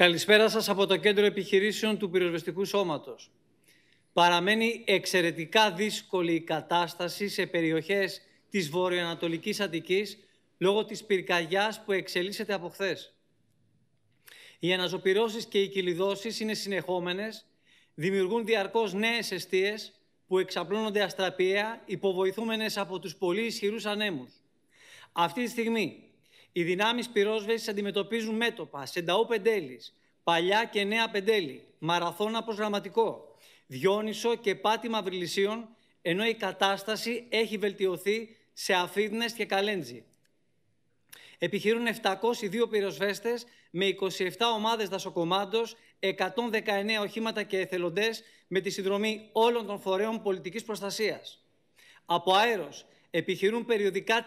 Καλησπέρα σας από το Κέντρο Επιχειρήσεων του Πυροσβεστικού Σώματος. Παραμένει εξαιρετικά δύσκολη η κατάσταση σε περιοχές της βορειοανατολικής Αττικής λόγω της πυρκαγιάς που εξελίσσεται από χθες. Οι αναζωπυρώσεις και οι κυλιδώσεις είναι συνεχόμενες, δημιουργούν διαρκώς νέες αιστείες που εξαπλώνονται αστραπιαία, υποβοηθούμενες από τους πολύ ισχυρούς ανέμους. Αυτή τη στιγμή οι δυνάμεις πυρόσβεσης αντιμετωπίζουν μέτωπα, σενταού πεντέλης, παλιά και νέα πεντέλη, μαραθώνα προγραμματικό, διόνυσο και πάτημα βρυλισίων, ενώ η κατάσταση έχει βελτιωθεί σε αφίδνες και καλέντζι. Επιχειρούν 702 πυροσβέστες με 27 ομάδες δασοκομάντος, 119 οχήματα και εθελοντές με τη συνδρομή όλων των φορέων πολιτικής προστασίας. Από αέρος, Επιχειρούν περιοδικά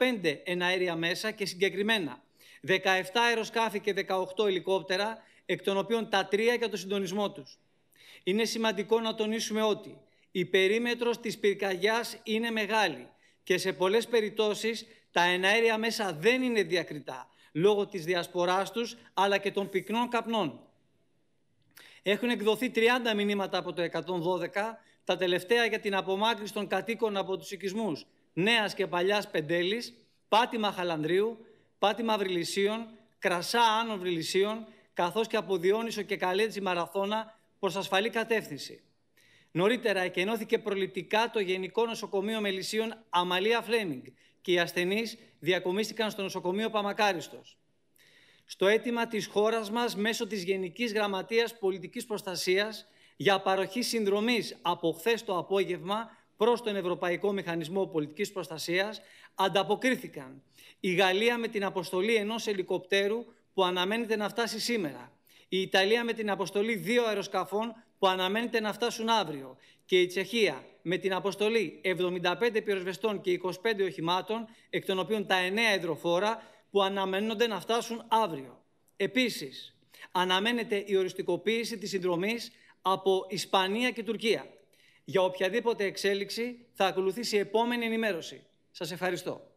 35 εναέρια μέσα και συγκεκριμένα 17 αεροσκάφη και 18 ελικόπτερα, εκ των οποίων τα τρία για το συντονισμό τους. Είναι σημαντικό να τονίσουμε ότι η περίμετρος της πυρκαγιάς είναι μεγάλη και σε πολλές περιπτώσεις τα εναέρια μέσα δεν είναι διακριτά λόγω της διασποράς τους αλλά και των πυκνών καπνών. Έχουν εκδοθεί 30 μηνύματα από το 112, τα τελευταία για την απομάκρυνση των κατοίκων από τους οικισμούς νέας και παλιάς πεντέλης, πάτημα χαλανδρίου, πάτημα βρυλισίων, κρασά άνω βρυλισίων, καθώς και από Διόνυσο και Καλέτζη Μαραθώνα προς ασφαλή κατεύθυνση. Νωρίτερα εκενώθηκε προληπτικά το Γενικό Νοσοκομείο Μελισσίων Αμαλία Φλέμινγκ και οι ασθενείς διακομίστηκαν στο νοσοκομείο Παμακάριστος. Στο αίτημα της χώρας μας μέσω της Γενικής Γραμματείας Πολιτικής Προστασίας για παροχή συνδρομής από χθες το απόγευμα Προς τον Ευρωπαϊκό Μηχανισμό Πολιτικής Προστασίας ανταποκρίθηκαν. Η Γαλλία με την αποστολή ενός ελικοπτέρου που αναμένεται να φτάσει σήμερα. Η Ιταλία με την αποστολή δύο αεροσκαφών που αναμένεται να φτάσουν αύριο. Και η Τσεχία με την αποστολή 75 πυροσβεστών και 25 οχημάτων, εκ των οποίων τα 9 εδροφόρα, που αναμένονται να φτάσουν αύριο. Επίσης, αναμένεται η οριστικοποίηση της συνδρομής από Ισπανία και Τουρκία. Για οποιαδήποτε εξέλιξη θα ακολουθήσει η επόμενη ενημέρωση. Σας ευχαριστώ.